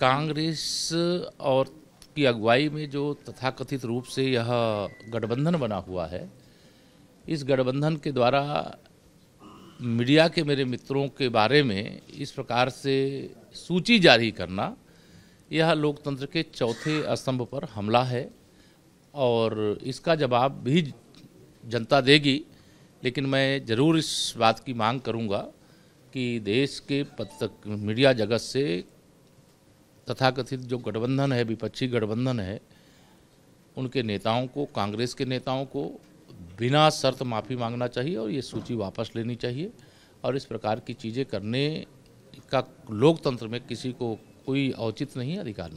कांग्रेस और की अगुवाई में जो तथाकथित रूप से यह गठबंधन बना हुआ है इस गठबंधन के द्वारा मीडिया के मेरे मित्रों के बारे में इस प्रकार से सूची जारी करना यह लोकतंत्र के चौथे स्तंभ पर हमला है और इसका जवाब भी जनता देगी लेकिन मैं ज़रूर इस बात की मांग करूंगा कि देश के पत्रक मीडिया जगत से तथाकथित जो गठबंधन है विपक्षी गठबंधन है उनके नेताओं को कांग्रेस के नेताओं को बिना शर्त माफ़ी मांगना चाहिए और ये सूची वापस लेनी चाहिए और इस प्रकार की चीज़ें करने का लोकतंत्र में किसी को कोई औचित नहीं अधिकार नहीं